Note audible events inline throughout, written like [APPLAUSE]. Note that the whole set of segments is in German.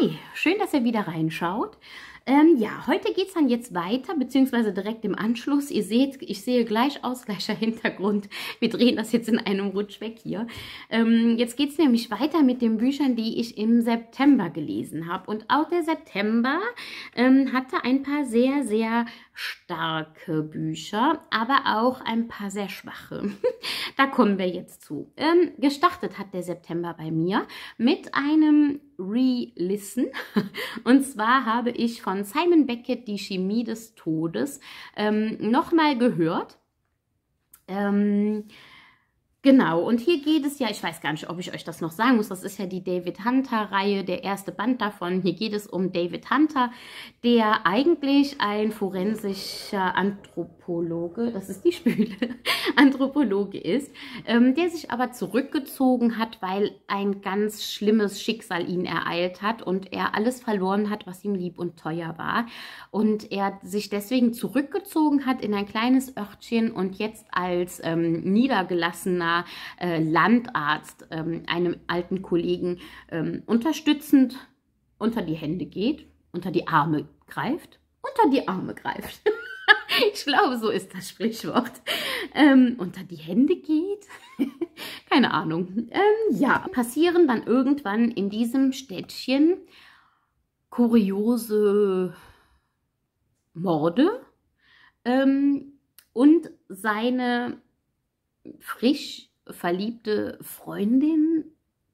Hi, schön, dass ihr wieder reinschaut. Ähm, ja, heute geht es dann jetzt weiter, beziehungsweise direkt im Anschluss. Ihr seht, ich sehe gleich aus, gleicher [LAUGHS] Hintergrund. Wir drehen das jetzt in einem Rutsch weg hier. Ähm, jetzt geht es nämlich weiter mit den Büchern, die ich im September gelesen habe. Und auch der September ähm, hatte ein paar sehr, sehr starke Bücher, aber auch ein paar sehr schwache. [LAUGHS] da kommen wir jetzt zu. Ähm, gestartet hat der September bei mir mit einem Re-Listen. Und zwar habe ich von Simon Beckett die Chemie des Todes ähm, nochmal gehört. Ähm, Genau, und hier geht es ja, ich weiß gar nicht, ob ich euch das noch sagen muss, das ist ja die David Hunter-Reihe, der erste Band davon. Hier geht es um David Hunter, der eigentlich ein forensischer Anthropologe, das ist die Spüle, [LAUGHS] Anthropologe ist, ähm, der sich aber zurückgezogen hat, weil ein ganz schlimmes Schicksal ihn ereilt hat und er alles verloren hat, was ihm lieb und teuer war. Und er sich deswegen zurückgezogen hat in ein kleines Örtchen und jetzt als ähm, niedergelassener Thema äh, Landarzt ähm, einem alten Kollegen ähm, unterstützend unter die Hände geht, unter die Arme greift, unter die Arme greift. [LAUGHS] ich glaube, so ist das Sprichwort. Ähm, unter die Hände geht. [LAUGHS] Keine Ahnung. Ähm, ja, passieren dann irgendwann in diesem Städtchen kuriose Morde. Ähm, und seine frisch verliebte Freundin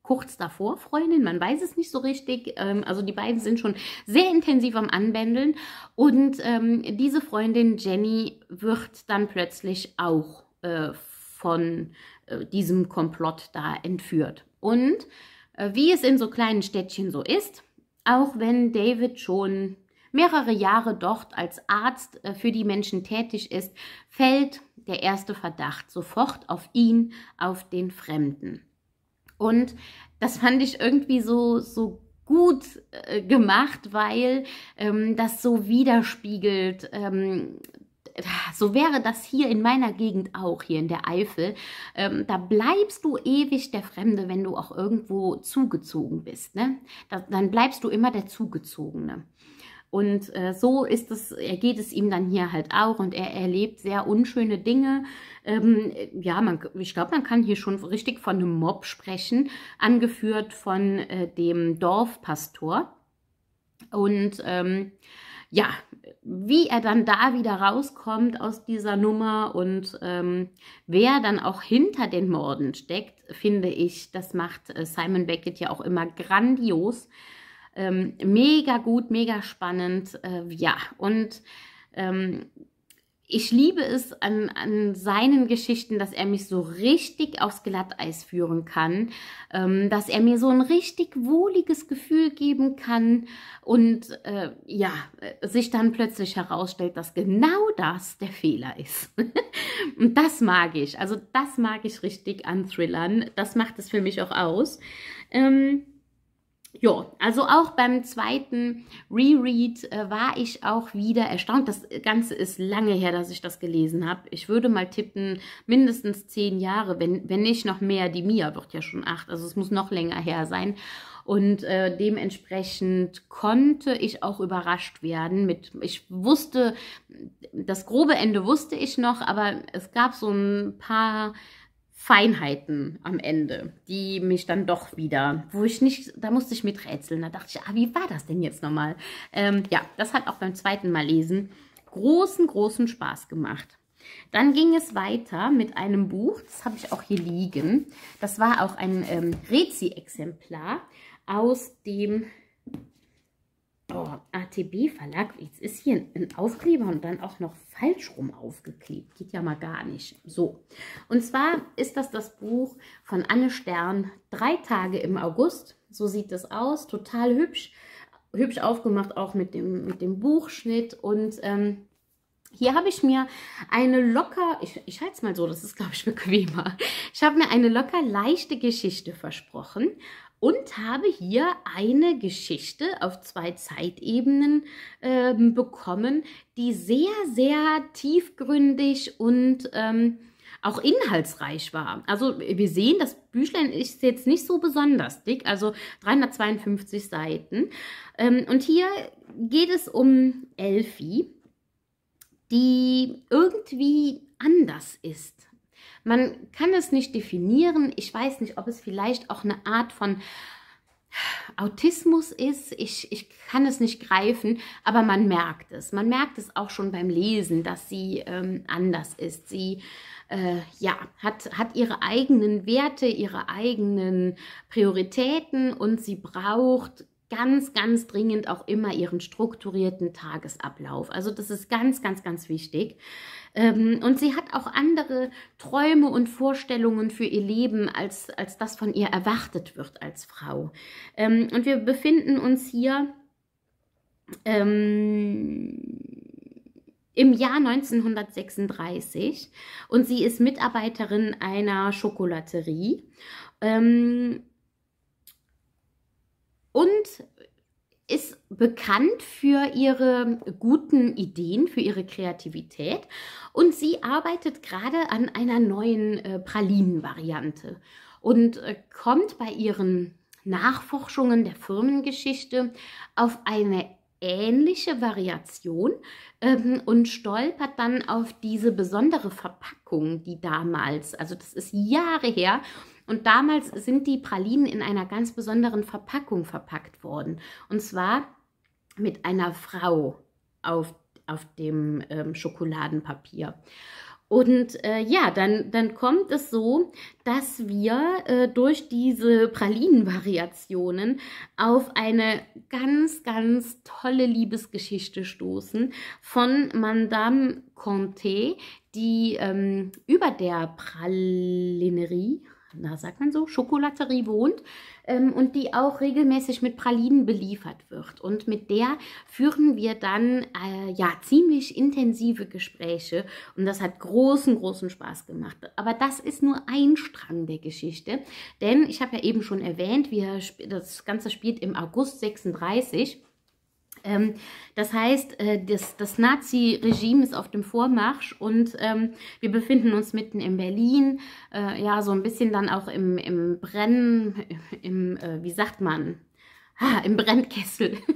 kurz davor Freundin, man weiß es nicht so richtig. Ähm, also die beiden sind schon sehr intensiv am Anbändeln und ähm, diese Freundin Jenny wird dann plötzlich auch äh, von äh, diesem Komplott da entführt. Und äh, wie es in so kleinen Städtchen so ist, auch wenn David schon mehrere Jahre dort als Arzt äh, für die Menschen tätig ist, fällt der erste Verdacht, sofort auf ihn, auf den Fremden. Und das fand ich irgendwie so, so gut äh, gemacht, weil ähm, das so widerspiegelt, ähm, so wäre das hier in meiner Gegend auch, hier in der Eifel. Ähm, da bleibst du ewig der Fremde, wenn du auch irgendwo zugezogen bist. Ne? Da, dann bleibst du immer der Zugezogene. Und äh, so ist es, geht es ihm dann hier halt auch und er erlebt sehr unschöne Dinge. Ähm, ja, man, ich glaube, man kann hier schon richtig von einem Mob sprechen, angeführt von äh, dem Dorfpastor. Und ähm, ja, wie er dann da wieder rauskommt aus dieser Nummer und ähm, wer dann auch hinter den Morden steckt, finde ich, das macht äh, Simon Beckett ja auch immer grandios. Ähm, mega gut, mega spannend. Äh, ja, und ähm, ich liebe es an, an, seinen Geschichten, dass er mich so richtig aufs Glatteis führen kann, ähm, dass er mir so ein richtig wohliges Gefühl geben kann und äh, ja, äh, sich dann plötzlich herausstellt, dass genau das der Fehler ist. [LAUGHS] und das mag ich. Also das mag ich richtig an Thrillern. Das macht es für mich auch aus. Ähm, ja, also auch beim zweiten Reread äh, war ich auch wieder erstaunt. Das Ganze ist lange her, dass ich das gelesen habe. Ich würde mal tippen, mindestens zehn Jahre, wenn, wenn nicht noch mehr. Die Mia wird ja schon acht, also es muss noch länger her sein. Und äh, dementsprechend konnte ich auch überrascht werden. Mit, ich wusste, das grobe Ende wusste ich noch, aber es gab so ein paar Feinheiten am Ende, die mich dann doch wieder, wo ich nicht, da musste ich mit rätseln. Da dachte ich, ah, wie war das denn jetzt nochmal? Ähm, ja, das hat auch beim zweiten Mal lesen großen, großen Spaß gemacht. Dann ging es weiter mit einem Buch, das habe ich auch hier liegen. Das war auch ein ähm, Rezi-Exemplar aus dem Oh, ATB Verlag, jetzt ist hier ein Aufkleber und dann auch noch falsch rum aufgeklebt. Geht ja mal gar nicht. So, und zwar ist das das Buch von Anne Stern, Drei Tage im August. So sieht das aus, total hübsch. Hübsch aufgemacht, auch mit dem, mit dem Buchschnitt. Und ähm, hier habe ich mir eine locker, ich, ich halte es mal so, das ist glaube ich bequemer. Ich habe mir eine locker leichte Geschichte versprochen und habe hier eine Geschichte auf zwei Zeitebenen äh, bekommen, die sehr, sehr tiefgründig und ähm, auch inhaltsreich war. Also wir sehen, das Büchlein ist jetzt nicht so besonders dick, also 352 Seiten. Ähm, und hier geht es um Elfie, die irgendwie anders ist man kann es nicht definieren. Ich weiß nicht, ob es vielleicht auch eine Art von Autismus ist, ich, ich kann es nicht greifen, aber man merkt es. Man merkt es auch schon beim Lesen, dass sie ähm, anders ist. Sie äh, ja, hat, hat ihre eigenen Werte, ihre eigenen Prioritäten und sie braucht ganz, ganz dringend auch immer ihren strukturierten Tagesablauf. Also das ist ganz, ganz, ganz wichtig. Ähm, und sie hat auch andere Träume und Vorstellungen für ihr Leben, als, als das von ihr erwartet wird als Frau. Ähm, und wir befinden uns hier ähm, im Jahr 1936 und sie ist Mitarbeiterin einer Schokolaterie. Ähm, und ist bekannt für ihre guten Ideen, für ihre Kreativität und sie arbeitet gerade an einer neuen äh, Pralinen-Variante und äh, kommt bei ihren Nachforschungen der Firmengeschichte auf eine ähnliche Variation ähm, und stolpert dann auf diese besondere Verpackung, die damals, also das ist Jahre her, und damals sind die Pralinen in einer ganz besonderen Verpackung verpackt worden. Und zwar mit einer Frau auf, auf dem ähm, Schokoladenpapier. Und äh, ja, dann, dann kommt es so, dass wir äh, durch diese Pralinenvariationen auf eine ganz, ganz tolle Liebesgeschichte stoßen von Madame Conté, die ähm, über der Pralinerie na, sagt man so, Schokolaterie wohnt ähm, und die auch regelmäßig mit Pralinen beliefert wird. Und mit der führen wir dann äh, ja ziemlich intensive Gespräche und das hat großen, großen Spaß gemacht. Aber das ist nur ein Strang der Geschichte, denn ich habe ja eben schon erwähnt, wir, das Ganze spielt im August 36. Ähm, das heißt, äh, das, das Nazi-Regime ist auf dem Vormarsch und ähm, wir befinden uns mitten in Berlin, äh, ja, so ein bisschen dann auch im, im Brennen, [LAUGHS] im, äh, wie sagt man, ah, im Brennkessel. [LAUGHS]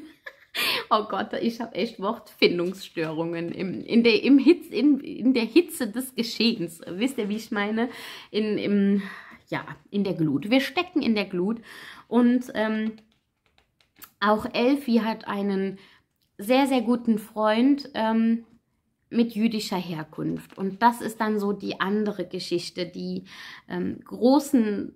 Oh Gott, ich habe echt Wortfindungsstörungen im, in, der, im Hitz, in, in der Hitze des Geschehens. Wisst ihr, wie ich meine? In, im, ja, in der Glut. Wir stecken in der Glut und ähm, auch Elfie hat einen sehr, sehr guten Freund ähm, mit jüdischer Herkunft. Und das ist dann so die andere Geschichte, die ähm, großen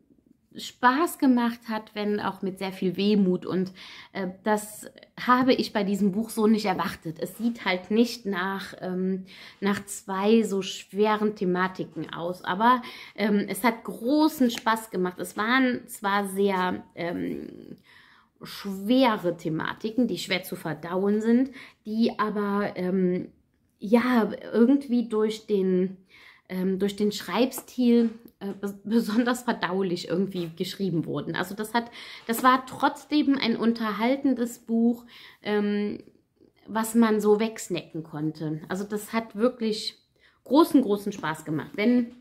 Spaß gemacht hat, wenn auch mit sehr viel Wehmut. Und äh, das habe ich bei diesem Buch so nicht erwartet. Es sieht halt nicht nach, ähm, nach zwei so schweren Thematiken aus, aber ähm, es hat großen Spaß gemacht. Es waren zwar sehr ähm, schwere Thematiken, die schwer zu verdauen sind, die aber ähm, ja irgendwie durch den, ähm, durch den Schreibstil äh, besonders verdaulich irgendwie geschrieben wurden. Also das hat, das war trotzdem ein unterhaltendes Buch, ähm, was man so wegsnacken konnte. Also das hat wirklich großen, großen Spaß gemacht. Wenn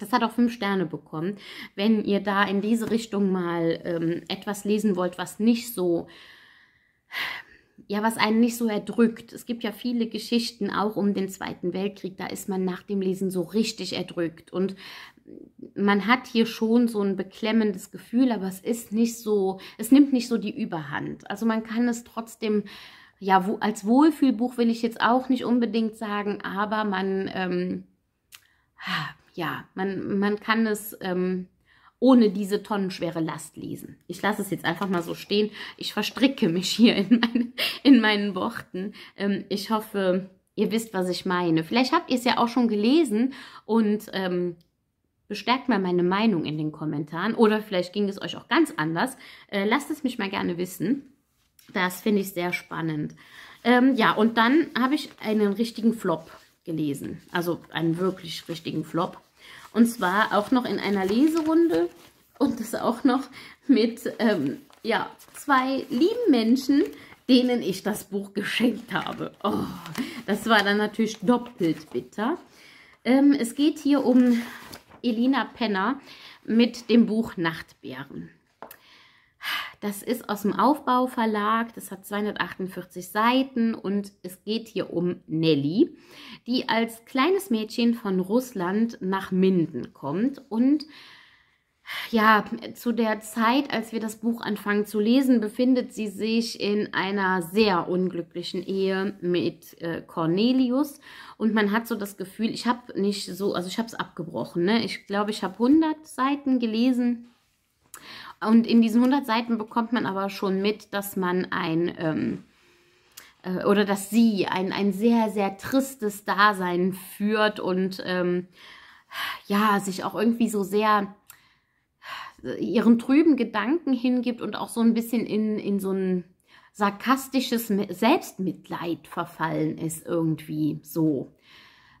das hat auch fünf Sterne bekommen. Wenn ihr da in diese Richtung mal ähm, etwas lesen wollt, was nicht so, ja, was einen nicht so erdrückt. Es gibt ja viele Geschichten auch um den Zweiten Weltkrieg. Da ist man nach dem Lesen so richtig erdrückt. Und man hat hier schon so ein beklemmendes Gefühl, aber es ist nicht so, es nimmt nicht so die Überhand. Also man kann es trotzdem ja, wo, als Wohlfühlbuch will ich jetzt auch nicht unbedingt sagen, aber man, ähm, ah, ja, man, man kann es ähm, ohne diese tonnenschwere Last lesen. Ich lasse es jetzt einfach mal so stehen. Ich verstricke mich hier in, mein, in meinen Worten. Ähm, ich hoffe, ihr wisst, was ich meine. Vielleicht habt ihr es ja auch schon gelesen und ähm, bestärkt mal meine Meinung in den Kommentaren. Oder vielleicht ging es euch auch ganz anders. Äh, lasst es mich mal gerne wissen. Das finde ich sehr spannend. Ähm, ja, und dann habe ich einen richtigen Flop gelesen. Also einen wirklich richtigen Flop. Und zwar auch noch in einer Leserunde und das auch noch mit ähm, ja, zwei lieben Menschen, denen ich das Buch geschenkt habe. Oh, das war dann natürlich doppelt bitter. Ähm, es geht hier um Elina Penner mit dem Buch Nachtbären. Das ist aus dem Aufbauverlag, das hat 248 Seiten und es geht hier um Nelly, die als kleines Mädchen von Russland nach Minden kommt und ja, zu der Zeit, als wir das Buch anfangen zu lesen, befindet sie sich in einer sehr unglücklichen Ehe mit äh, Cornelius und man hat so das Gefühl, ich habe nicht so, also ich habe es abgebrochen, ne? Ich glaube, ich habe 100 Seiten gelesen und in diesen 100 Seiten bekommt man aber schon mit, dass man ein... Ähm, äh, oder dass sie ein, ein sehr, sehr tristes Dasein führt und ähm, ja, sich auch irgendwie so sehr äh, ihren trüben Gedanken hingibt und auch so ein bisschen in, in so ein sarkastisches Selbstmitleid verfallen ist irgendwie so.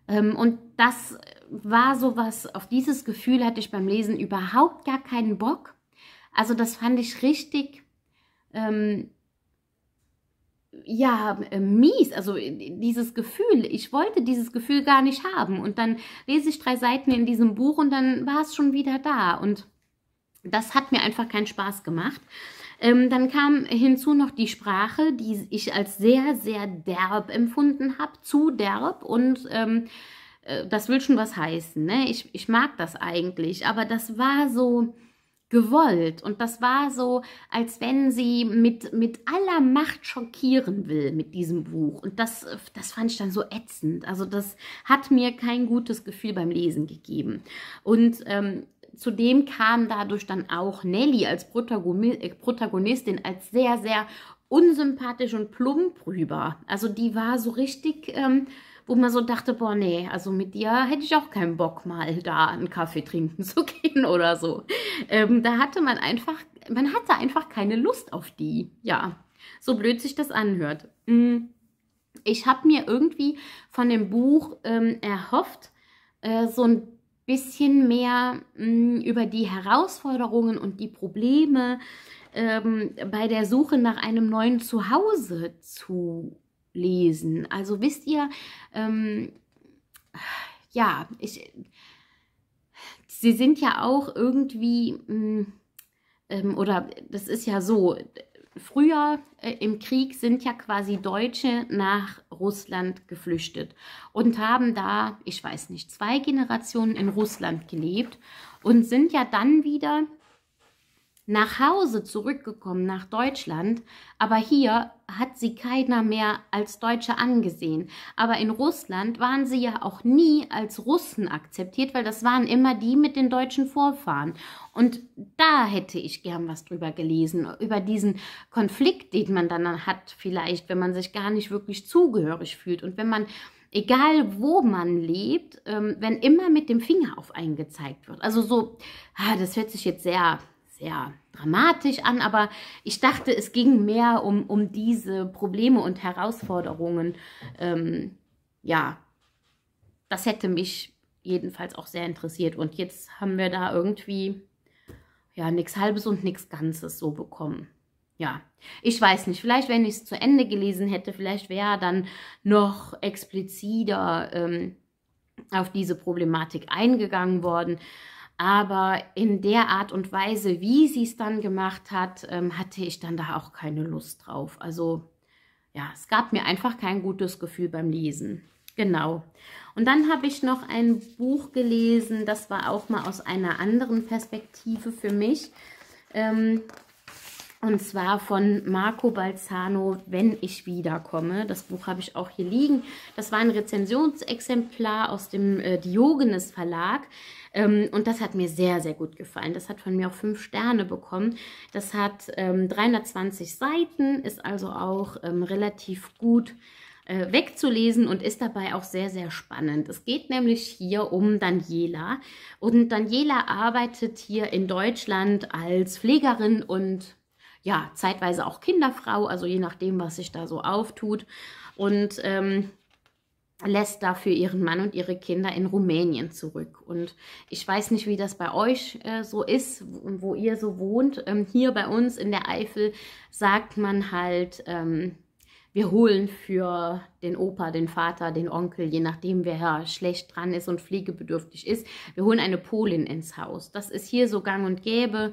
Ähm, und das war sowas, auf dieses Gefühl hatte ich beim Lesen überhaupt gar keinen Bock. Also das fand ich richtig, ähm, ja, äh, mies, also äh, dieses Gefühl, ich wollte dieses Gefühl gar nicht haben. Und dann lese ich drei Seiten in diesem Buch und dann war es schon wieder da. Und das hat mir einfach keinen Spaß gemacht. Ähm, dann kam hinzu noch die Sprache, die ich als sehr, sehr derb empfunden habe, zu derb und ähm, äh, das will schon was heißen. Ne? Ich, ich mag das eigentlich, aber das war so, gewollt. Und das war so, als wenn sie mit, mit aller Macht schockieren will mit diesem Buch. Und das, das fand ich dann so ätzend. Also das hat mir kein gutes Gefühl beim Lesen gegeben. Und ähm, zudem kam dadurch dann auch Nelly als äh, Protagonistin als sehr, sehr unsympathisch und plump rüber. Also die war so richtig... Ähm, wo man so dachte, boah, nee, also mit dir hätte ich auch keinen Bock, mal da einen Kaffee trinken [LAUGHS] zu gehen oder so. Ähm, da hatte man einfach, man hatte einfach keine Lust auf die. Ja, so blöd sich das anhört. Mm, ich habe mir irgendwie von dem Buch ähm, erhofft, äh, so ein bisschen mehr mh, mm, über die Herausforderungen und die Probleme ähm, bei der Suche nach einem neuen Zuhause zu lesen. Also wisst ihr, ähm, ja, ich, sie sind ja auch irgendwie, mm, ähm, oder das ist ja so, früher äh, im Krieg sind ja quasi Deutsche nach Russland geflüchtet und haben da, ich weiß nicht, zwei Generationen in Russland gelebt und sind ja dann wieder nach Hause zurückgekommen nach Deutschland, aber hier hat sie keiner mehr als Deutsche angesehen. Aber in Russland waren sie ja auch nie als Russen akzeptiert, weil das waren immer die mit den deutschen Vorfahren. Und da hätte ich gern was drüber gelesen, über diesen Konflikt, den man dann hat, vielleicht, wenn man sich gar nicht wirklich zugehörig fühlt und wenn man egal wo man lebt, ähm, wenn immer mit dem Finger auf einen gezeigt wird. Also so, ah, das hört sich jetzt sehr sehr dramatisch an, aber ich dachte, es ging mehr um, um diese Probleme und Herausforderungen. Ähm, ja, das hätte mich jedenfalls auch sehr interessiert. Und jetzt haben wir da irgendwie ja nichts Halbes und nichts Ganzes so bekommen. Ja, ich weiß nicht. Vielleicht, wenn ich es zu Ende gelesen hätte, vielleicht wäre dann noch expliziter ähm, auf diese Problematik eingegangen worden. Aber in der Art und Weise, wie sie es dann gemacht hat, ähm, hatte ich dann da auch keine Lust drauf. Also ja, es gab mir einfach kein gutes Gefühl beim Lesen. Genau. Und dann habe ich noch ein Buch gelesen, das war auch mal aus einer anderen Perspektive für mich. Ähm, und zwar von Marco Balzano, Wenn ich wiederkomme. Das Buch habe ich auch hier liegen. Das war ein Rezensionsexemplar aus dem äh, Diogenes Verlag. Ähm, und das hat mir sehr, sehr gut gefallen. Das hat von mir auch fünf Sterne bekommen. Das hat ähm, 320 Seiten, ist also auch ähm, relativ gut äh, wegzulesen und ist dabei auch sehr, sehr spannend. Es geht nämlich hier um Daniela und Daniela arbeitet hier in Deutschland als Pflegerin und ja, zeitweise auch Kinderfrau, also je nachdem, was sich da so auftut. Und ähm, lässt dafür ihren Mann und ihre Kinder in Rumänien zurück. Und ich weiß nicht, wie das bei euch äh, so ist wo, wo ihr so wohnt. Ähm, hier bei uns in der Eifel sagt man halt, ähm, wir holen für den Opa, den Vater, den Onkel, je nachdem wer schlecht dran ist und pflegebedürftig ist, wir holen eine Polin ins Haus. Das ist hier so gang und gäbe.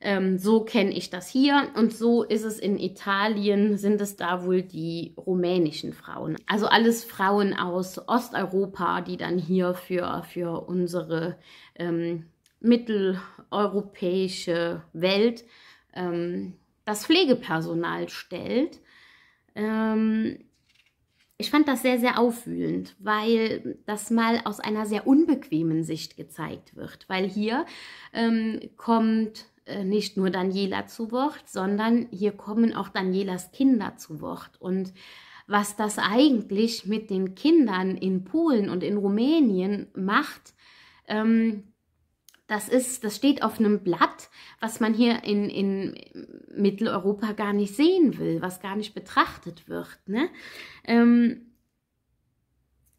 Ähm, so kenne ich das hier und so ist es in Italien, sind es da wohl die rumänischen Frauen. Also alles Frauen aus Osteuropa, die dann hier für, für unsere ähm, mitteleuropäische Welt ähm, das Pflegepersonal stellt. Ähm, ich fand das sehr, sehr aufwühlend, weil das mal aus einer sehr unbequemen Sicht gezeigt wird. Weil hier ähm, kommt äh, nicht nur Daniela zu Wort, sondern hier kommen auch Danielas Kinder zu Wort. Und was das eigentlich mit den Kindern in Polen und in Rumänien macht, ähm, das ist, das steht auf einem Blatt, was man hier in, in Mitteleuropa gar nicht sehen will, was gar nicht betrachtet wird. Ne? Ähm,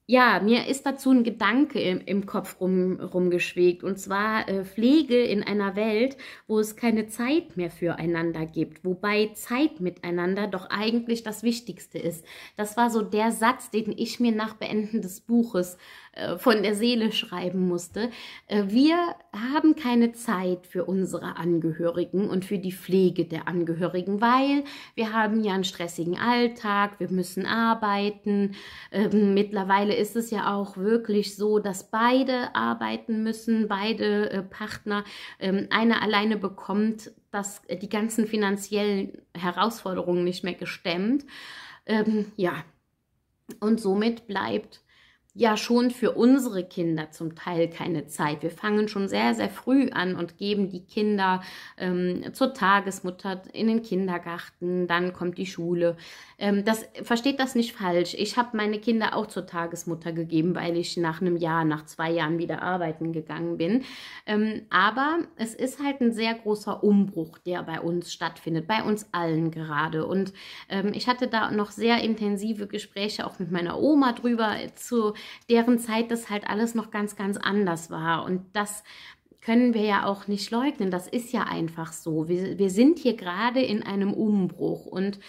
ja, mir ist dazu ein Gedanke im, im Kopf rum, rumgeschwegt. Und zwar äh, Pflege in einer Welt, wo es keine Zeit mehr füreinander gibt. Wobei Zeit miteinander doch eigentlich das Wichtigste ist. Das war so der Satz, den ich mir nach Beenden des Buches äh, von der Seele schreiben musste. Äh, wir haben keine Zeit für unsere Angehörigen und für die Pflege der Angehörigen, weil wir haben ja einen stressigen Alltag, wir müssen arbeiten. Ähm, mittlerweile ist es ja auch wirklich so, dass beide arbeiten müssen, beide äh, Partner. Ähm, einer alleine bekommt das, äh, die ganzen finanziellen Herausforderungen nicht mehr gestemmt. Ähm, ja, und somit bleibt ja schon für unsere Kinder zum Teil keine Zeit. Wir fangen schon sehr, sehr früh an und geben die Kinder ähm, zur Tagesmutter in den Kindergarten, dann kommt die Schule. Ähm, das, versteht das nicht falsch. Ich habe meine Kinder auch zur Tagesmutter gegeben, weil ich nach einem Jahr, nach zwei Jahren wieder arbeiten gegangen bin. Ähm, aber es ist halt ein sehr großer Umbruch, der bei uns stattfindet, bei uns allen gerade. Und ähm, ich hatte da noch sehr intensive Gespräche auch mit meiner Oma drüber zu deren Zeit das halt alles noch ganz, ganz anders war. Und das können wir ja auch nicht leugnen. Das ist ja einfach so. Wir, wir sind hier gerade in einem Umbruch und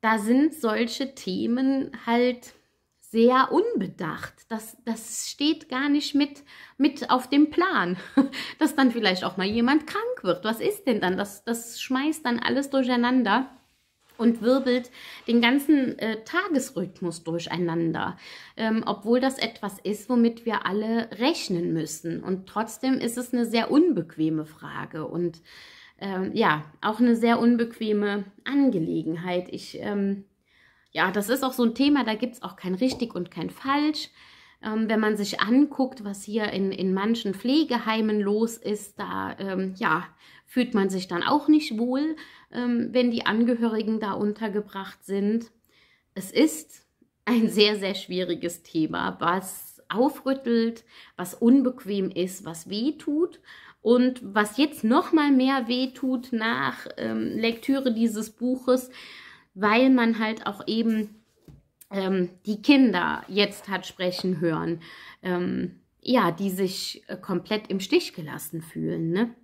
da sind solche Themen halt sehr unbedacht. Das, das steht gar nicht mit, mit auf dem Plan, [LAUGHS] dass dann vielleicht auch mal jemand krank wird. Was ist denn dann? Das, das schmeißt dann alles durcheinander und wirbelt den ganzen äh, Tagesrhythmus durcheinander, ähm, obwohl das etwas ist, womit wir alle rechnen müssen. Und trotzdem ist es eine sehr unbequeme Frage und ähm, ja, auch eine sehr unbequeme Angelegenheit. Ich, ähm, ja, das ist auch so ein Thema, da gibt es auch kein richtig und kein falsch. Ähm, wenn man sich anguckt, was hier in, in manchen Pflegeheimen los ist, da ähm, ja, fühlt man sich dann auch nicht wohl ähm, wenn die Angehörigen da untergebracht sind. Es ist ein sehr, sehr schwieriges Thema, was aufrüttelt, was unbequem ist, was weh tut. Und was jetzt noch mal mehr weh tut nach ähm, Lektüre dieses Buches, weil man halt auch eben ähm, die Kinder jetzt hat sprechen hören, ähm, ja, die sich äh, komplett im Stich gelassen fühlen, ne?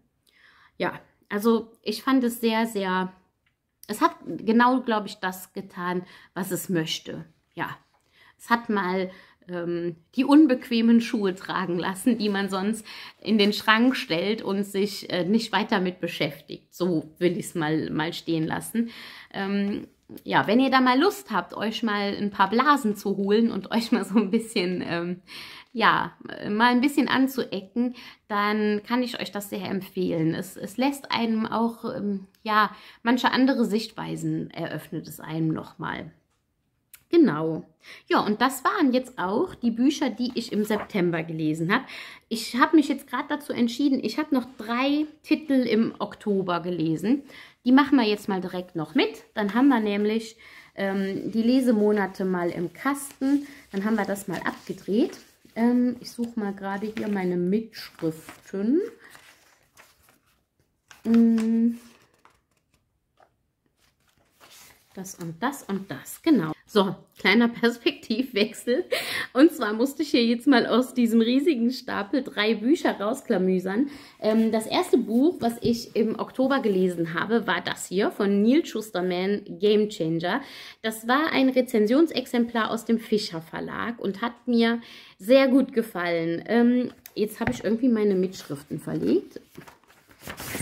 Ja, also ich fand es sehr, sehr, es hat genau, glaube ich, das getan, was es möchte. Ja, es hat mal ähm, die unbequemen Schuhe tragen lassen, die man sonst in den Schrank stellt und sich äh, nicht weiter mit beschäftigt. So will ich es mal, mal stehen lassen. Ähm, ja, wenn ihr da mal Lust habt, euch mal ein paar Blasen zu holen und euch mal so ein bisschen ähm, ja, mal ein bisschen anzuecken, dann kann ich euch das sehr empfehlen. Es, es lässt einem auch, ähm, ja, manche andere Sichtweisen eröffnet es einem nochmal. Genau. Ja, und das waren jetzt auch die Bücher, die ich im September gelesen habe. Ich habe mich jetzt gerade dazu entschieden, ich habe noch drei Titel im Oktober gelesen. Die machen wir jetzt mal direkt noch mit. Dann haben wir nämlich ähm, die Lesemonate mal im Kasten. Dann haben wir das mal abgedreht. Ähm, ich suche mal gerade hier meine Mitschriften. Mm. Das und das und das, genau. So, kleiner Perspektivwechsel. Und zwar musste ich hier jetzt mal aus diesem riesigen Stapel drei Bücher rausklamüsern. Ähm, das erste Buch, was ich im Oktober gelesen habe, war das hier von Neil Schusterman, Game Changer. Das war ein Rezensionsexemplar aus dem Fischer Verlag und hat mir sehr gut gefallen. Ähm, jetzt habe ich irgendwie meine Mitschriften verlegt.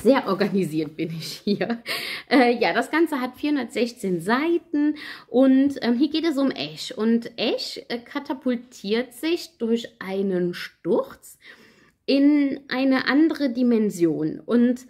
Sehr organisiert bin ich hier. Äh, ja, das Ganze hat 416 Seiten und ähm, hier geht es um Esch. Und Esch äh, katapultiert sich durch einen Sturz in eine andere Dimension. Und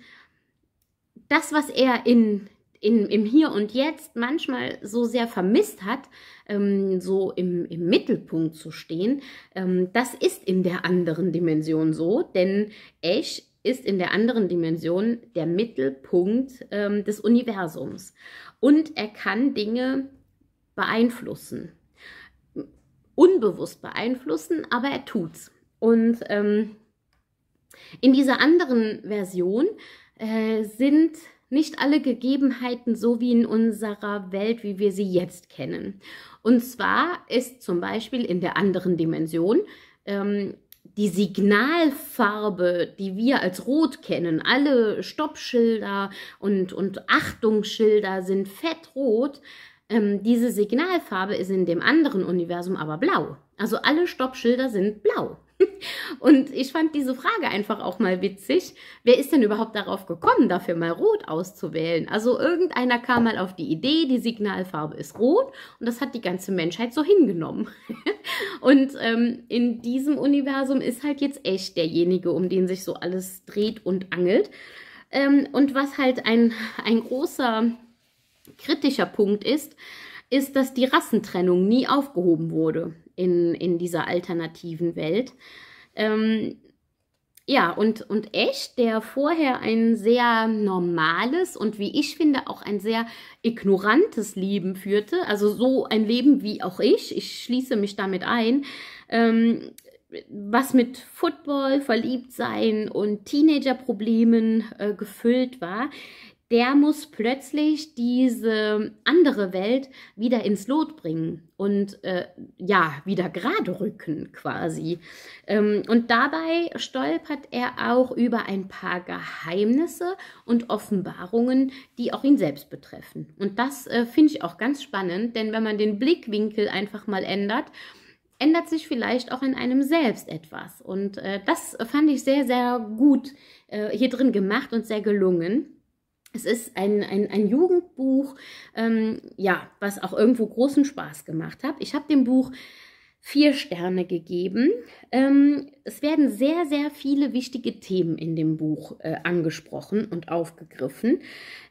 das, was er in, in, im Hier und Jetzt manchmal so sehr vermisst hat, ähm, so im, im, Mittelpunkt zu stehen, ähm, das ist in der anderen Dimension so, denn Ash ist in der anderen Dimension der Mittelpunkt ähm, des Universums und er kann Dinge beeinflussen. Unbewusst beeinflussen, aber er tut's. Und ähm, in dieser anderen Version äh, sind nicht alle Gegebenheiten so wie in unserer Welt, wie wir sie jetzt kennen. Und zwar ist zum Beispiel in der anderen Dimension ähm, die Signalfarbe, die wir als rot kennen, alle Stoppschilder und, und Achtungsschilder sind fettrot, ähm, diese Signalfarbe ist in dem anderen Universum aber blau. Also alle Stoppschilder sind blau. Und ich fand diese Frage einfach auch mal witzig. Wer ist denn überhaupt darauf gekommen, dafür mal rot auszuwählen? Also irgendeiner kam mal auf die Idee, die Signalfarbe ist rot und das hat die ganze Menschheit so hingenommen. [LAUGHS] und ähm, in diesem Universum ist halt jetzt echt derjenige, um den sich so alles dreht und angelt. Ähm, und was halt ein, ein großer kritischer Punkt ist, ist, dass die Rassentrennung nie aufgehoben wurde in, in dieser alternativen Welt. Ähm, ja, und, und Ash, der vorher ein sehr normales und wie ich finde auch ein sehr ignorantes Leben führte, also so ein Leben wie auch ich, ich schließe mich damit ein, ähm, was mit Football, Verliebtsein und Teenagerproblemen äh, gefüllt war, der muss plötzlich diese andere Welt wieder ins Lot bringen und äh, ja, wieder gerade rücken quasi. Ähm, und dabei stolpert er auch über ein paar Geheimnisse und Offenbarungen, die auch ihn selbst betreffen. Und das äh, finde ich auch ganz spannend, denn wenn man den Blickwinkel einfach mal ändert, ändert sich vielleicht auch in einem selbst etwas. Und äh, das fand ich sehr, sehr gut äh, hier drin gemacht und sehr gelungen es ist ein, ein, ein Jugendbuch, ähm, ja, was auch irgendwo großen Spaß gemacht hat. Ich habe dem Buch vier Sterne gegeben. Ähm, es werden sehr, sehr viele wichtige Themen in dem Buch äh, angesprochen und aufgegriffen.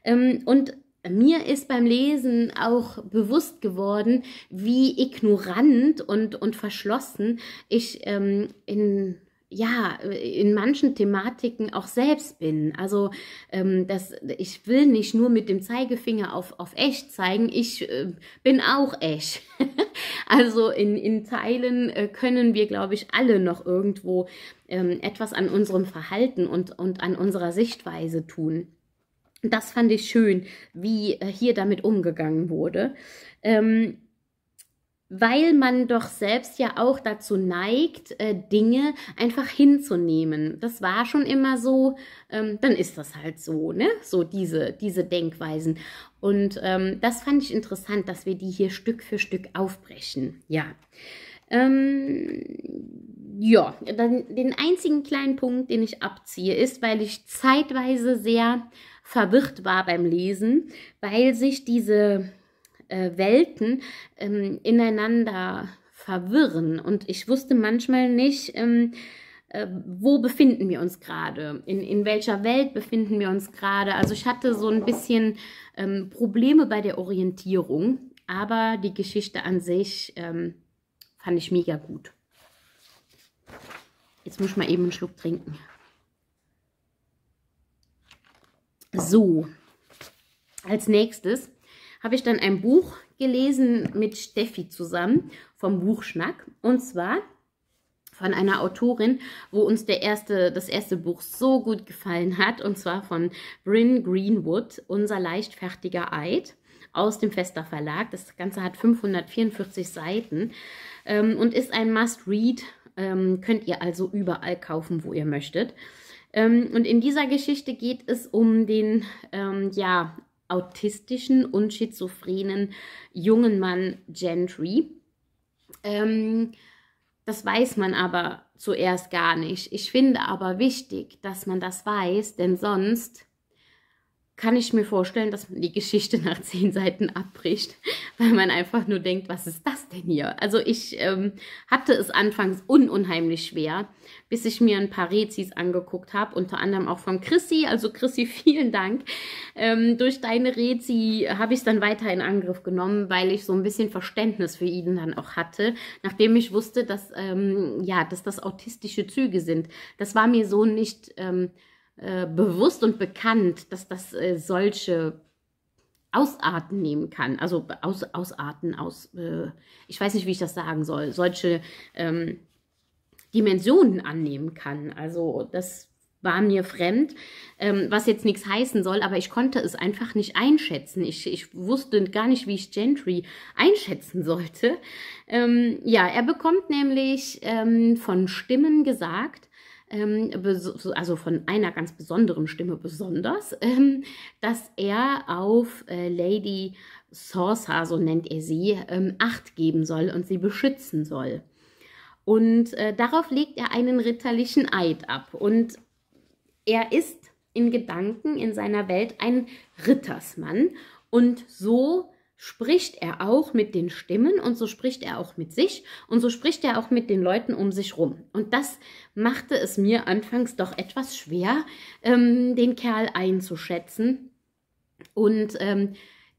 Ähm, und mir ist beim Lesen auch bewusst geworden, wie ignorant und, und verschlossen ich ähm, in ja, in manchen Thematiken auch selbst bin. Also ähm, das, ich will nicht nur mit dem Zeigefinger auf, auf echt zeigen, ich äh, bin auch echt. [LAUGHS] also in, in Teilen äh, können wir, glaube ich, alle noch irgendwo ähm, etwas an unserem Verhalten und, und an unserer Sichtweise tun. Das fand ich schön, wie äh, hier damit umgegangen wurde. Ähm, weil man doch selbst ja auch dazu neigt, äh, Dinge einfach hinzunehmen. Das war schon immer so, ähm, dann ist das halt so, ne? So diese, diese Denkweisen. Und ähm, das fand ich interessant, dass wir die hier Stück für Stück aufbrechen. Ja. Ähm, ja, dann den einzigen kleinen Punkt, den ich abziehe, ist, weil ich zeitweise sehr verwirrt war beim Lesen, weil sich diese äh, Welten ähm, ineinander verwirren. Und ich wusste manchmal nicht, ähm, äh, wo befinden wir uns gerade, in, in welcher Welt befinden wir uns gerade. Also ich hatte so ein bisschen ähm, Probleme bei der Orientierung, aber die Geschichte an sich ähm, fand ich mega gut. Jetzt muss ich mal eben einen Schluck trinken. So, als nächstes habe ich dann ein Buch gelesen mit Steffi zusammen vom Buchschnack. Und zwar von einer Autorin, wo uns der erste, das erste Buch so gut gefallen hat, und zwar von Bryn Greenwood, Unser leichtfertiger Eid aus dem Fester Verlag. Das Ganze hat 544 Seiten ähm, und ist ein Must-Read, ähm, könnt ihr also überall kaufen, wo ihr möchtet. Ähm, und in dieser Geschichte geht es um den ähm, ja, autistischen und schizophrenen jungen Mann Gentry. Ähm, das weiß man aber zuerst gar nicht. Ich finde aber wichtig, dass man das weiß, denn sonst kann ich mir vorstellen, dass man die Geschichte [LAUGHS] nach zehn Seiten abbricht, weil man einfach nur denkt, was ist das denn hier? Also ich ähm, hatte es anfangs ununheimlich schwer, bis ich mir ein paar Rezis angeguckt habe, unter anderem auch von Chrissy. Also Chrissy, [LAUGHS] vielen Dank. Ähm, durch deine Rezi habe ich es dann weiter in Angriff genommen, weil ich so ein bisschen Verständnis für ihn dann auch hatte, nachdem ich wusste, dass ähm, ja, dass das autistische Züge sind. Das war mir so nicht Ähm, äh, bewusst und bekannt, dass das äh, solche Ausarten nehmen kann. Also aus, Ausarten, aus, äh, ich weiß nicht, wie ich das sagen soll, solche ähm, Dimensionen annehmen kann. Also das war mir fremd, ähm, was jetzt nichts heißen soll, aber ich konnte es einfach nicht einschätzen. Ich, ich wusste gar nicht, wie ich Gentry einschätzen sollte. Ähm, ja, er bekommt nämlich ähm, von Stimmen gesagt, ähm, also von einer ganz besonderen Stimme besonders, [LAUGHS] ähm, dass er auf äh, Lady Sorsa, so nennt er sie, ähm, Acht geben soll und sie beschützen soll. Und äh, darauf legt er einen ritterlichen Eid ab. Und er ist in Gedanken in seiner Welt ein Rittersmann und so spricht er auch mit den Stimmen und so spricht er auch mit sich und so spricht er auch mit den Leuten um sich rum. Und das machte es mir anfangs doch etwas schwer, ähm, den Kerl einzuschätzen und ähm,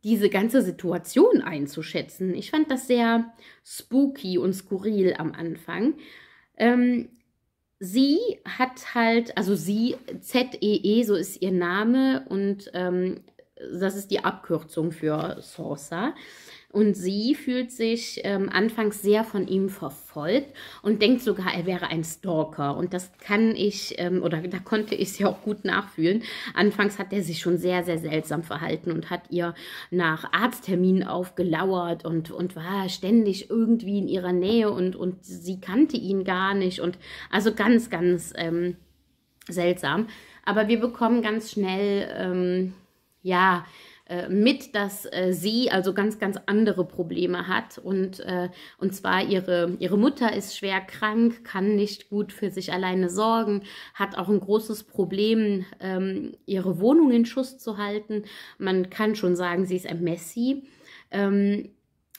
diese ganze Situation einzuschätzen. Ich fand das sehr spooky und skurril am Anfang. Ähm, sie hat halt, also sie, Z-E-E, -E, so ist ihr Name und ähm, das ist die Abkürzung für Sorsa. Und sie fühlt sich ähm, anfangs sehr von ihm verfolgt und denkt sogar, er wäre ein Stalker. Und das kann ich, ähm, oder da konnte ich es ja auch gut nachfühlen. Anfangs hat er sich schon sehr, sehr seltsam verhalten und hat ihr nach Arztterminen aufgelauert und, und war ständig irgendwie in ihrer Nähe und, und sie kannte ihn gar nicht. Und also ganz, ganz ähm, seltsam. Aber wir bekommen ganz schnell ähm, ja, äh, mit, dass äh, sie also ganz, ganz andere Probleme hat. Und, äh, und zwar ihre, ihre Mutter ist schwer krank, kann nicht gut für sich alleine sorgen, hat auch ein großes Problem, ähm, ihre Wohnung in Schuss zu halten. Man kann schon sagen, sie ist ein Messi. Ähm,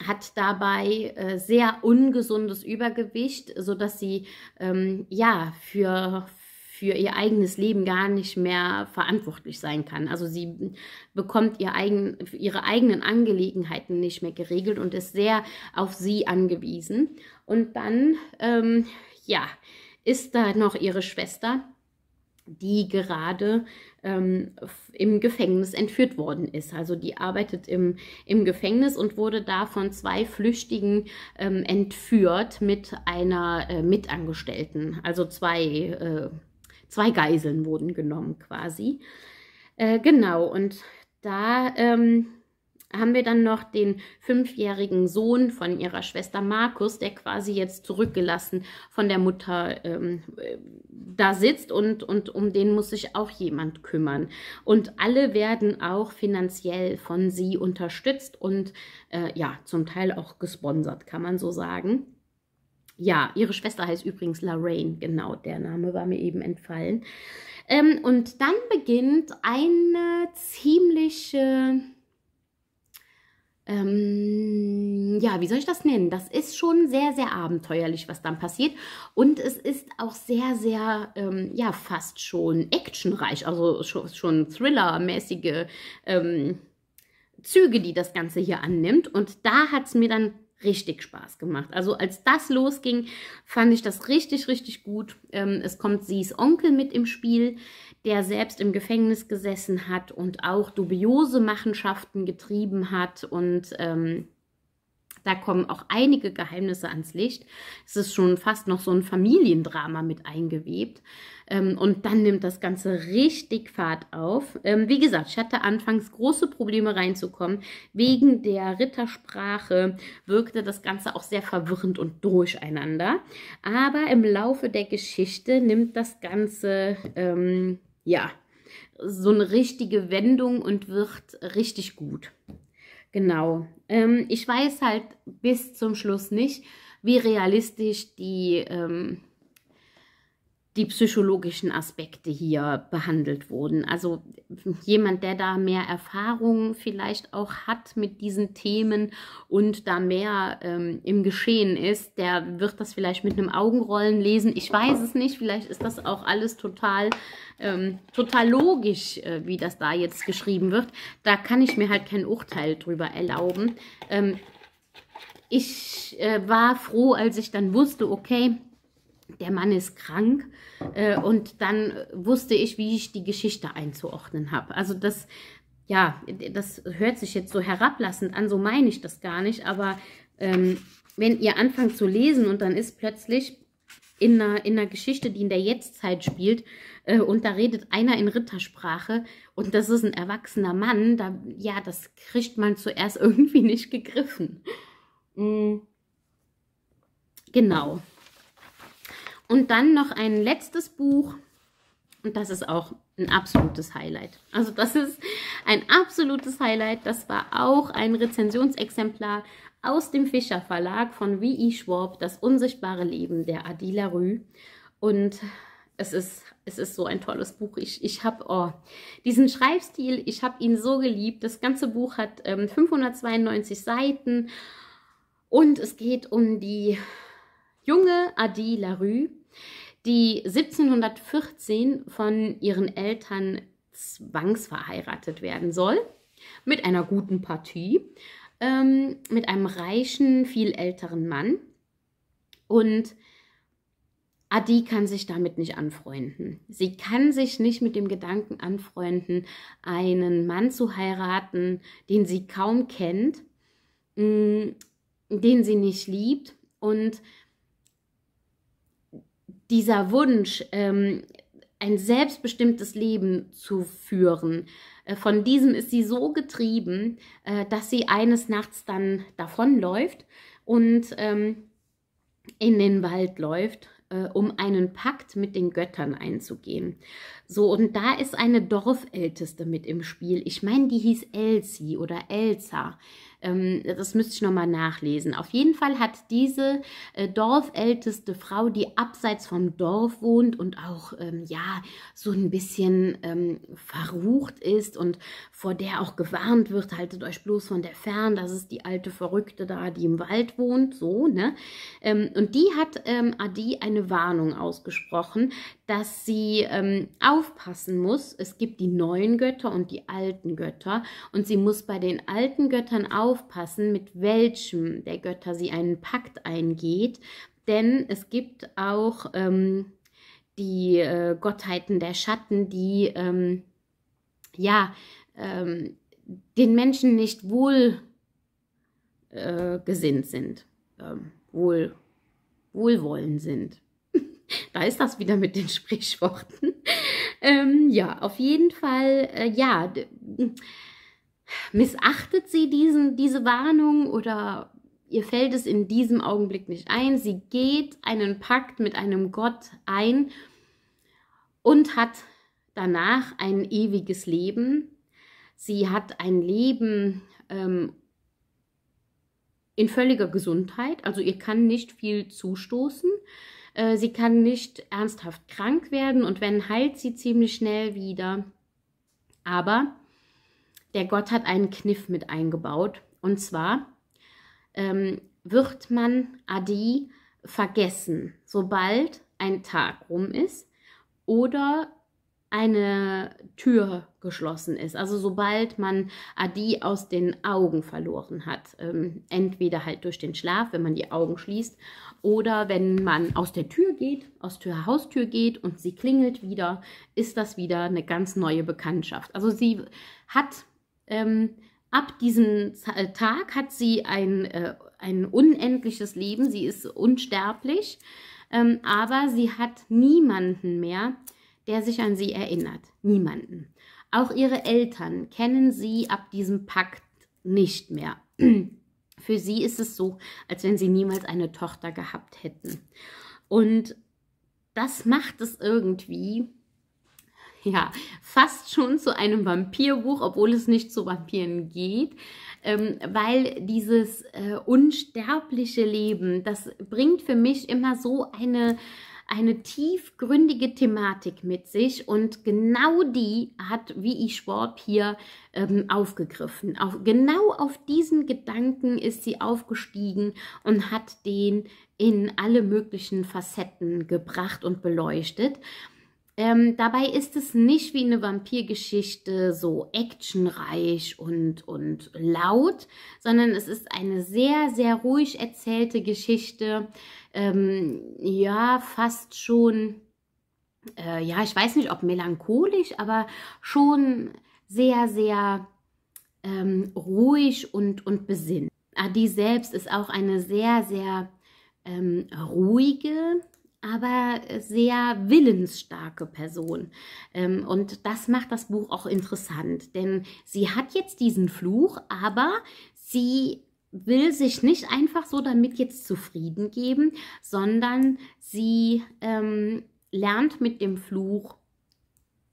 hat dabei äh, sehr ungesundes Übergewicht, so dass sie ähm, ja für für ihr eigenes Leben gar nicht mehr verantwortlich sein kann. Also sie bekommt ihr eigen, ihre eigenen Angelegenheiten nicht mehr geregelt und ist sehr auf sie angewiesen. Und dann, ähm, ja, ist da noch ihre Schwester, die gerade ähm, im Gefängnis entführt worden ist. Also die arbeitet im, im Gefängnis und wurde da von zwei Flüchtigen ähm, entführt mit einer äh, Mitangestellten. Also zwei äh, zwei Geiseln wurden genommen quasi. Äh, genau, und da ähm, haben wir dann noch den fünfjährigen Sohn von ihrer Schwester Markus, der quasi jetzt zurückgelassen von der Mutter ähm, äh, da sitzt und, und um den muss sich auch jemand kümmern. Und alle werden auch finanziell von sie unterstützt und äh, ja, zum Teil auch gesponsert, kann man so sagen. Ja, ihre Schwester heißt übrigens Lorraine, genau, der Name war mir eben entfallen. Ähm, und dann beginnt eine ziemliche, ähm, ja, wie soll ich das nennen? Das ist schon sehr, sehr abenteuerlich, was dann passiert. Und es ist auch sehr, sehr, ähm, ja, fast schon actionreich, also schon, schon thrillermäßige ähm, Züge, die das Ganze hier annimmt. Und da hat es mir dann richtig Spaß gemacht. Also als das losging, fand ich das richtig, richtig gut. Ähm, es kommt Sies Onkel mit im Spiel, der selbst im Gefängnis gesessen hat und auch dubiose Machenschaften getrieben hat und ähm, da kommen auch einige Geheimnisse ans Licht. Es ist schon fast noch so ein Familiendrama mit eingewebt. Ähm, und dann nimmt das Ganze richtig Fahrt auf. Ähm, wie gesagt, ich hatte anfangs große Probleme reinzukommen. Wegen der Rittersprache wirkte das Ganze auch sehr verwirrend und durcheinander. Aber im Laufe der Geschichte nimmt das Ganze, ähm, ja, so eine richtige Wendung und wird richtig gut. Genau. Ähm, ich weiß halt bis zum Schluss nicht, wie realistisch die ähm, die psychologischen Aspekte hier behandelt wurden. Also jemand, der da mehr Erfahrung vielleicht auch hat mit diesen Themen und da mehr ähm, im Geschehen ist, der wird das vielleicht mit einem Augenrollen lesen. Ich weiß es nicht, vielleicht ist das auch alles total, ähm, total logisch, äh, wie das da jetzt geschrieben wird. Da kann ich mir halt kein Urteil drüber erlauben. Ähm, ich äh, war froh, als ich dann wusste, okay, der Mann ist krank äh, und dann wusste ich, wie ich die Geschichte einzuordnen habe. Also das, ja, das hört sich jetzt so herablassend an, so meine ich das gar nicht, aber ähm, wenn ihr anfangt zu lesen und dann ist plötzlich in einer, in einer Geschichte, die in der Jetztzeit spielt, äh, und da redet einer in Rittersprache und das ist ein erwachsener Mann, da, ja, das kriegt man zuerst [LAUGHS] irgendwie nicht gegriffen. Mhm. Genau. Und dann noch ein letztes Buch. Und das ist auch ein absolutes Highlight. Also das ist ein absolutes Highlight. Das war auch ein Rezensionsexemplar aus dem Fischer Verlag von W.E. Schwab, Das unsichtbare Leben der Adila Rue. Und es ist, es ist so ein tolles Buch. Ich, ich habe oh, diesen Schreibstil, ich habe ihn so geliebt. Das ganze Buch hat ähm, 592 Seiten und es geht um die junge Adila Rue, die 1714 von ihren Eltern zwangsverheiratet werden soll, mit einer guten Partie, ähm, mit einem reichen, viel älteren Mann. Und Adi kann sich damit nicht anfreunden. Sie kann sich nicht mit dem Gedanken anfreunden, einen Mann zu heiraten, den sie kaum kennt, mm, den sie nicht liebt und dieser Wunsch, ähm, ein selbstbestimmtes Leben zu führen, äh, von diesem ist sie so getrieben, äh, dass sie eines Nachts dann davonläuft und ähm, in den Wald läuft, äh, um einen Pakt mit den Göttern einzugehen. So, und da ist eine Dorfälteste mit im Spiel. Ich meine, die hieß Elsie oder Elsa. Ähm, das müsste ich nochmal nachlesen. Auf jeden Fall hat diese äh, dorfälteste Frau, die abseits vom Dorf wohnt und auch, ähm, ja, so ein bisschen ähm, verrucht ist und vor der auch gewarnt wird, haltet euch bloß von der fern, das ist die alte Verrückte da, die im Wald wohnt, so, ne? Ähm, und die hat Adi eine Warnung ausgesprochen, dass sie ähm, aufpassen muss. Es gibt die neuen Götter und die alten Götter und sie muss bei den alten Göttern aufpassen, mit welchem der Götter sie einen Pakt eingeht, denn es gibt auch ähm, die äh, Gottheiten der Schatten, die ähm, ja ähm, den Menschen nicht wohl äh, gesinnt sind, ähm, wohl wohlwollend sind. [LAUGHS] Da ist das wieder mit den Sprichworten. Ähm, ja, auf jeden Fall, äh, ja, missachtet sie diesen, diese Warnung oder ihr fällt es in diesem Augenblick nicht ein. Sie geht einen Pakt mit einem Gott ein und hat danach ein ewiges Leben. Sie hat ein Leben ähm, in völliger Gesundheit, also ihr kann nicht viel zustoßen. Äh, sie kann nicht ernsthaft krank werden und wenn, heilt sie ziemlich schnell wieder. Aber der Gott hat einen Kniff mit eingebaut. Und zwar ähm, wird man Adi vergessen, sobald ein Tag rum ist oder eine Tür geschlossen ist. Also sobald man Adi aus den Augen verloren hat. Ähm, entweder halt durch den Schlaf, wenn man die Augen schließt, oder wenn man aus der Tür geht, aus der Haustür geht und sie klingelt wieder, ist das wieder eine ganz neue Bekanntschaft. Also sie hat ähm, ab diesem äh, Tag hat sie ein, äh, ein unendliches Leben, sie ist unsterblich, ähm, aber sie hat niemanden mehr, der sich an sie erinnert. Niemanden. Auch ihre Eltern kennen sie ab diesem Pakt nicht mehr. [CLEARS THROAT] Für sie ist es so, als wenn sie niemals eine Tochter gehabt hätten. Und das macht es irgendwie, ja, fast schon zu einem Vampirbuch, obwohl es nicht zu Vampiren geht, ähm, weil dieses äh, unsterbliche Leben, das bringt für mich immer so eine eine tiefgründige Thematik mit sich und genau die hat wie ich Schwab hier ähm, aufgegriffen. Auf, genau auf diesen Gedanken ist sie aufgestiegen und hat den in alle möglichen Facetten gebracht und beleuchtet. Ähm, dabei ist es nicht wie eine Vampirgeschichte so actionreich und, und laut, sondern es ist eine sehr, sehr ruhig erzählte Geschichte. Ähm, ja, fast schon, äh, ja, ich weiß nicht, ob melancholisch, aber schon sehr, sehr ähm, ruhig und, und besinnt. Adi selbst ist auch eine sehr, sehr ähm, ruhige aber sehr willensstarke Person. Ähm, und das macht das Buch auch interessant, denn sie hat jetzt diesen Fluch, aber sie will sich nicht einfach so damit jetzt zufrieden geben, sondern sie ähm, lernt mit dem Fluch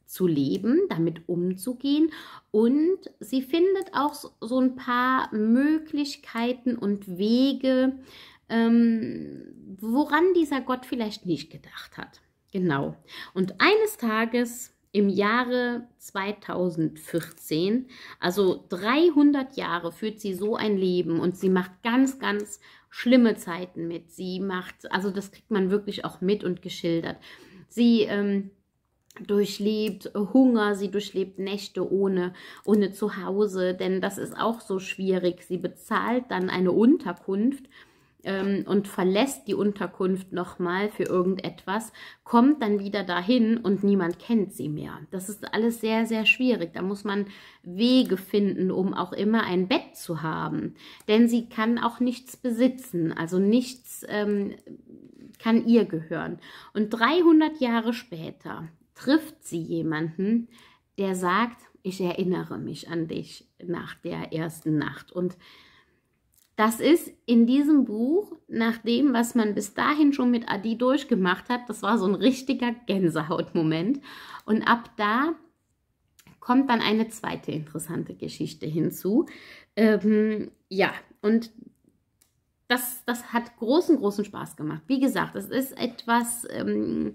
zu leben, damit umzugehen und sie findet auch so ein paar Möglichkeiten und Wege, ähm, woran dieser Gott vielleicht nicht gedacht hat. Genau. Und eines Tages im Jahre 2014, also 300 Jahre, führt sie so ein Leben und sie macht ganz, ganz schlimme Zeiten mit. Sie macht, also das kriegt man wirklich auch mit und geschildert. Sie ähm, durchlebt Hunger, sie durchlebt Nächte ohne, ohne Zuhause, denn das ist auch so schwierig. Sie bezahlt dann eine Unterkunft ähm, und verlässt die Unterkunft nochmal für irgendetwas, kommt dann wieder dahin und niemand kennt sie mehr. Das ist alles sehr, sehr schwierig. Da muss man Wege finden, um auch immer ein Bett zu haben. Denn sie kann auch nichts besitzen, also nichts ähm, kann ihr gehören. Und 300 Jahre später trifft sie jemanden, der sagt, ich erinnere mich an dich nach der ersten Nacht. Und das ist in diesem Buch, nach dem, was man bis dahin schon mit Adi durchgemacht hat, das war so ein richtiger Gänsehautmoment. Und ab da kommt dann eine zweite interessante Geschichte hinzu. Ähm, ja, und das, das hat großen, großen Spaß gemacht. Wie gesagt, es ist etwas, ähm,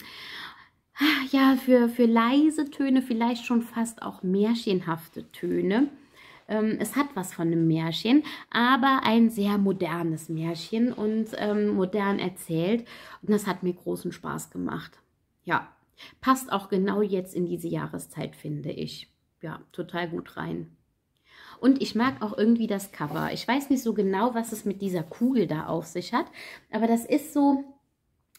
ja, für, für leise Töne, vielleicht schon fast auch märchenhafte Töne. Ähm, es hat was von einem Märchen, aber ein sehr modernes Märchen und ähm, modern erzählt. Und das hat mir großen Spaß gemacht. Ja, passt auch genau jetzt in diese Jahreszeit, finde ich. Ja, total gut rein. Und ich mag auch irgendwie das Cover. Ich weiß nicht so genau, was es mit dieser Kugel da auf sich hat, aber das ist so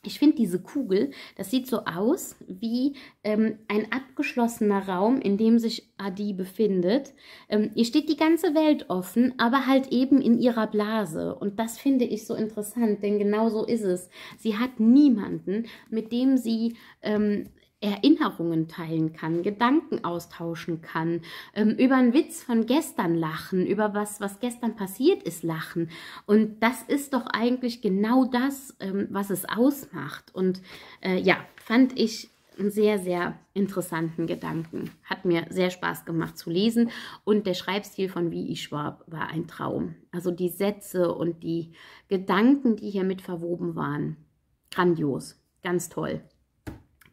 ich finde diese Kugel, das sieht so aus wie ähm, ein abgeschlossener Raum, in dem sich Adi befindet. Ähm, ihr steht die ganze Welt offen, aber halt eben in ihrer Blase. Und das finde ich so interessant, denn genau so ist es. Sie hat niemanden, mit dem sie ähm, Erinnerungen teilen kann, Gedanken austauschen kann, ähm, über einen Witz von gestern lachen, über was, was gestern passiert ist, lachen. Und das ist doch eigentlich genau das, ähm, was es ausmacht. Und äh, ja, fand ich einen sehr, sehr interessanten Gedanken. Hat mir sehr Spaß gemacht zu lesen. Und der Schreibstil von W.I. Schwab war ein Traum. Also die Sätze und die Gedanken, die hier mit verwoben waren. Grandios. Ganz toll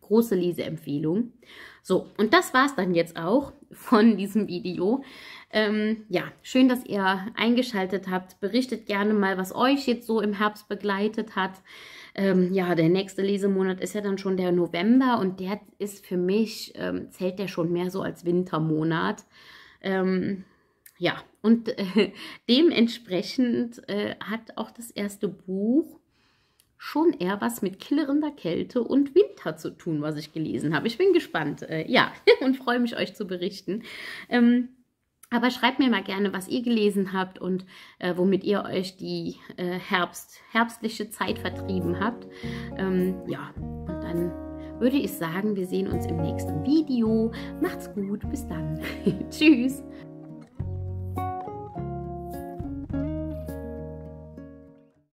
große Leseempfehlung. So, und das war es dann jetzt auch von diesem Video. Ähm, ja, schön, dass ihr eingeschaltet habt. Berichtet gerne mal, was euch jetzt so im Herbst begleitet hat. Ähm, ja, der nächste Lesemonat ist ja dann schon der November und der ist für mich, ähm, zählt der schon mehr so als Wintermonat. Ähm, ja, und äh, [LAUGHS] dementsprechend äh, hat auch das erste Buch schon eher was mit klirrender Kälte und Winter zu tun, was ich gelesen habe. Ich bin gespannt, äh, ja, [LAUGHS] und freue mich, euch zu berichten. Ähm, aber schreibt mir mal gerne, was ihr gelesen habt und äh, womit ihr euch die äh, Herbst, herbstliche Zeit vertrieben habt. Ähm, ja, und dann würde ich sagen, wir sehen uns im nächsten Video. Macht's gut, bis dann. [LAUGHS] Tschüss.